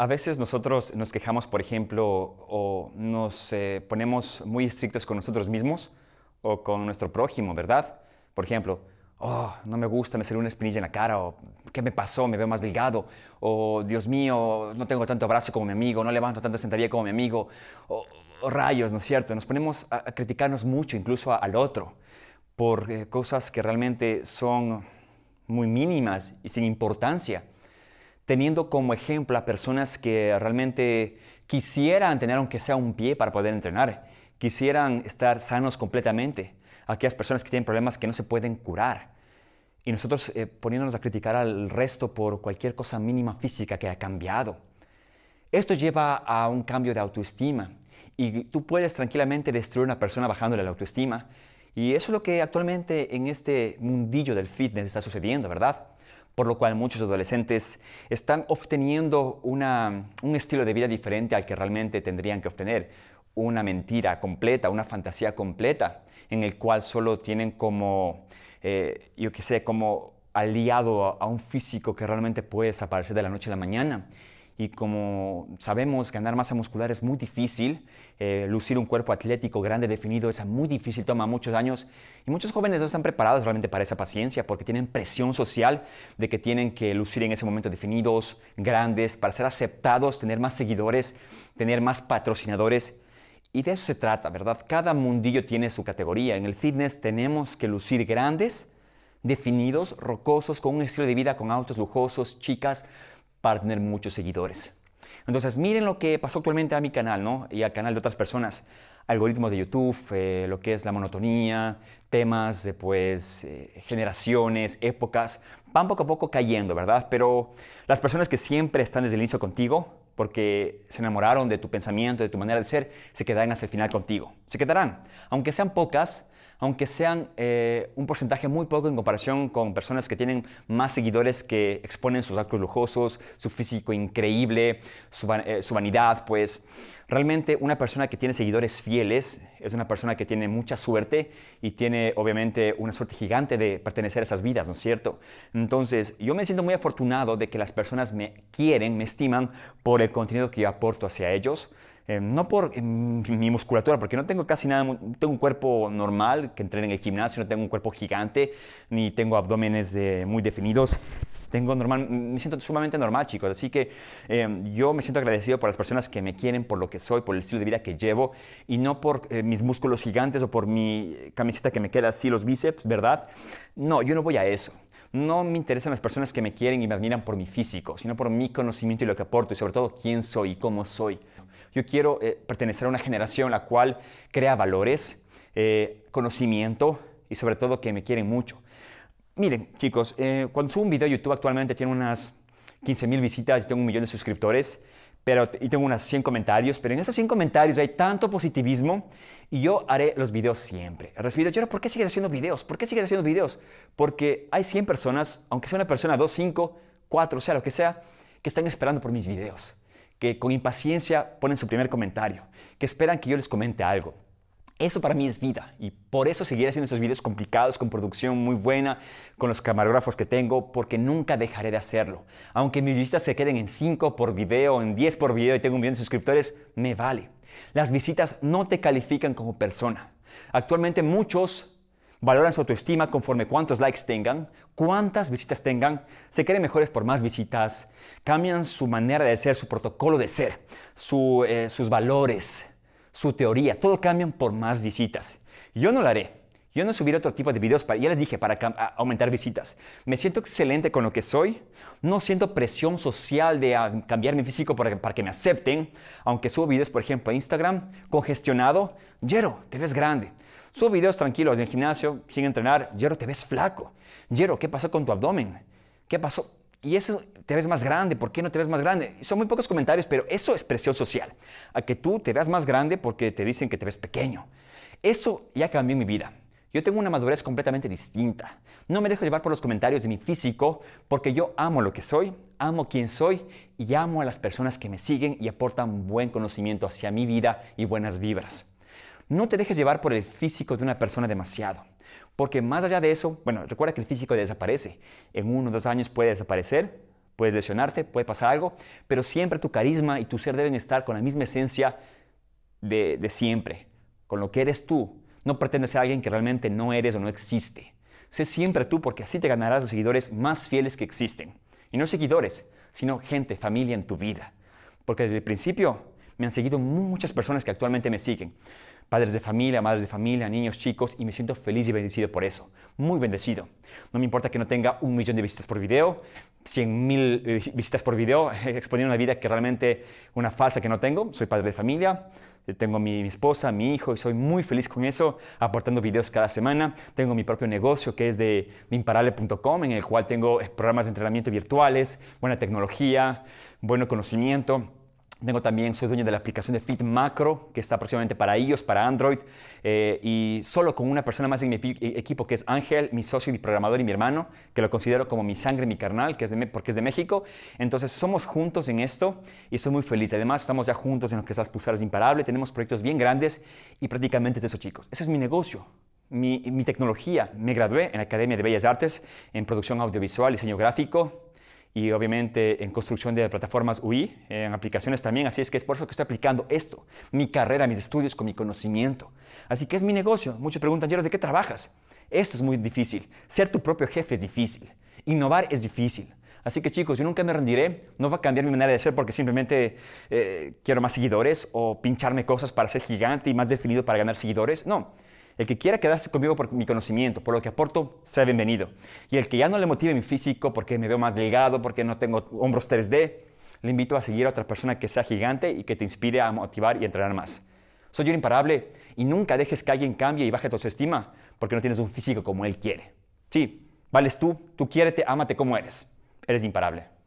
A veces nosotros nos quejamos, por ejemplo, o nos eh, ponemos muy estrictos con nosotros mismos o con nuestro prójimo, ¿verdad? Por ejemplo, oh, no me gusta, me salió una espinilla en la cara, o ¿qué me pasó? Me veo más delgado, o Dios mío, no tengo tanto abrazo como mi amigo, no levanto tanta sentadilla como mi amigo, o, rayos, ¿no es cierto? Nos ponemos a, criticarnos mucho, incluso al otro, por eh, cosas que realmente son muy mínimas y sin importancia teniendo como ejemplo a personas que realmente quisieran tener aunque sea un pie para poder entrenar, quisieran estar sanos completamente, aquellas personas que tienen problemas que no se pueden curar. Y nosotros eh, poniéndonos a criticar al resto por cualquier cosa mínima física que ha cambiado. Esto lleva a un cambio de autoestima y tú puedes tranquilamente destruir a una persona bajándole la autoestima. Y eso es lo que actualmente en este mundillo del fitness está sucediendo, ¿verdad? por lo cual muchos adolescentes están obteniendo un estilo de vida diferente al que realmente tendrían que obtener, una mentira completa, una fantasía completa, en el cual solo tienen como, eh, yo qué sé, como aliado a un físico que realmente puede desaparecer de la noche a la mañana y como sabemos ganar masa muscular es muy difícil, eh, lucir un cuerpo atlético grande definido es muy difícil, toma muchos años y muchos jóvenes no están preparados realmente para esa paciencia porque tienen presión social de que tienen que lucir en ese momento definidos, grandes, para ser aceptados, tener más seguidores, tener más patrocinadores. Y de eso se trata, ¿verdad? Cada mundillo tiene su categoría. En el fitness tenemos que lucir grandes, definidos, rocosos, con un estilo de vida, con autos lujosos, chicas, tener muchos seguidores. Entonces, miren lo que pasó actualmente a mi canal, ¿no? Y al canal de otras personas. Algoritmos de YouTube, eh, lo que es la monotonía, temas, de, pues, eh, generaciones, épocas, van poco a poco cayendo, ¿verdad? Pero las personas que siempre están desde el inicio contigo, porque se enamoraron de tu pensamiento, de tu manera de ser, se quedarán hasta el final contigo. Se quedarán. Aunque sean pocas, aunque sean eh, un porcentaje muy poco en comparación con personas que tienen más seguidores que exponen sus actos lujosos, su físico increíble, su, eh, su vanidad, pues realmente una persona que tiene seguidores fieles es una persona que tiene mucha suerte y tiene obviamente una suerte gigante de pertenecer a esas vidas, ¿no es cierto? Entonces yo me siento muy afortunado de que las personas me quieren, me estiman por el contenido que yo aporto hacia ellos Em, no por em, mi musculatura, porque no tengo casi nada, tengo un cuerpo normal que entrena en el gimnasio, no tengo un cuerpo gigante, ni tengo abdómenes muy definidos. Tengo normal, me siento sumamente normal, chicos. Así que em, yo me siento agradecido por las personas que me quieren, por lo que soy, por el estilo de vida que llevo y no por eh, mis músculos gigantes o por mi camiseta que me queda así los bíceps, ¿verdad? No, yo no voy a eso. No me interesan las personas que me quieren y me admiran por mi físico, sino por mi conocimiento y lo que aporto y sobre todo quién soy y cómo soy. Yo quiero eh, pertenecer a una generación la cual crea valores, eh, conocimiento y sobre todo que me quieren mucho. Miren, chicos, eh, cuando subo un video a YouTube actualmente tiene unas 15.000 visitas y tengo un millón de suscriptores. Pero, y tengo unas 100 comentarios, pero en esos 100 comentarios hay tanto positivismo y yo haré los videos siempre. Respiro, yo, ¿por qué sigues haciendo videos? ¿Por qué sigues haciendo videos? Porque hay 100 personas, aunque sea una persona, 2, 5, 4, sea lo que sea, que están esperando por mis videos que con impaciencia ponen su primer comentario, que esperan que yo les comente algo. Eso para mí es vida y por eso seguiré haciendo esos videos complicados, con producción muy buena, con los camarógrafos que tengo, porque nunca dejaré de hacerlo. Aunque mis visitas se queden en 5 por video, en 10 por video y tengo un millón de suscriptores, me vale. Las visitas no te califican como persona. Actualmente muchos Valoran su autoestima conforme cuántos likes tengan, cuántas visitas tengan, se creen mejores por más visitas, cambian su manera de ser, su protocolo de ser, eh, sus valores, su teoría, todo cambian por más visitas. Yo no lo haré. Yo no subiré otro tipo de videos, para, ya les dije, para aumentar visitas. Me siento excelente con lo que soy. No siento presión social de ah, cambiar mi físico para que, me acepten. Aunque subo videos, por ejemplo, a Instagram, congestionado. Yero, te ves grande. Subo videos tranquilos en el gimnasio, sin entrenar. Jero te ves flaco. Jero ¿qué pasó con tu abdomen? ¿Qué pasó? Y eso, te ves más grande, ¿por qué no te ves más grande? Son muy pocos comentarios, pero eso es presión social. A que tú te veas más grande porque te dicen que te ves pequeño. Eso ya cambió mi vida. Yo tengo una madurez completamente distinta. No me dejo llevar por los comentarios de mi físico porque yo amo lo que soy, amo quién soy y amo a las personas que me siguen y aportan buen conocimiento hacia mi vida y buenas vibras. No te dejes llevar por el físico de una persona demasiado. Porque más allá de eso, bueno, recuerda que el físico desaparece. En uno o dos años puede desaparecer, puedes lesionarte, puede pasar algo, pero siempre tu carisma y tu ser deben estar con la misma esencia de, siempre, con lo que eres tú. No pretendes ser alguien que realmente no eres o no existe. Sé siempre tú porque así te ganarás los seguidores más fieles que existen. Y no seguidores, sino gente, familia en tu vida. Porque desde el principio me han seguido muchas personas que actualmente me siguen padres de familia, madres de familia, niños, chicos, y me siento feliz y bendecido por eso. Muy bendecido. No me importa que no tenga un millón de visitas por video, 100 mil eh, visitas por video, exponiendo una vida que realmente una falsa que no tengo. Soy padre de familia, eh, tengo mi, mi esposa, mi hijo, y soy muy feliz con eso, aportando videos cada semana. Tengo mi propio negocio que es de, imparable.com, en el cual tengo eh, programas de entrenamiento virtuales, buena tecnología, bueno conocimiento tengo también, soy dueño de la aplicación de Fit Macro, que está aproximadamente para iOS, para Android, eh, y solo con una persona más en mi eh, equipo, que es Ángel, mi socio, mi programador y mi hermano, que lo considero como mi sangre, mi carnal, que porque es de México. Entonces, somos juntos en esto y estoy muy feliz. Además, estamos ya juntos en lo que es las Pulsaras imparable, tenemos proyectos bien grandes y prácticamente es eso, chicos. Ese es mi negocio. Mi, mi tecnología. Me gradué en la Academia de Bellas Artes en producción audiovisual, diseño gráfico, y obviamente en construcción de plataformas UI, en aplicaciones también, así es que es por eso que estoy aplicando esto, mi carrera, mis estudios con mi conocimiento. Así que es mi negocio. Muchos preguntan, yo ¿de qué trabajas? Esto es muy difícil. Ser tu propio jefe es difícil. Innovar es difícil. Así que chicos, yo nunca me rendiré, no va a cambiar mi manera de ser porque simplemente eh, quiero más seguidores o pincharme cosas para ser gigante y más definido para ganar seguidores. No, el que quiera quedarse conmigo por mi conocimiento, por lo que aporto, sea bienvenido. Y el que ya no le motive mi físico porque me veo más delgado, porque no tengo hombros 3D, le invito a seguir a otra persona que sea gigante y que te inspire a motivar y entrenar más. Soy yo imparable y nunca dejes que alguien cambie y baje tu autoestima porque no tienes un físico como él quiere. Sí, vales tú, tú quiérete, ámate como eres. Eres imparable.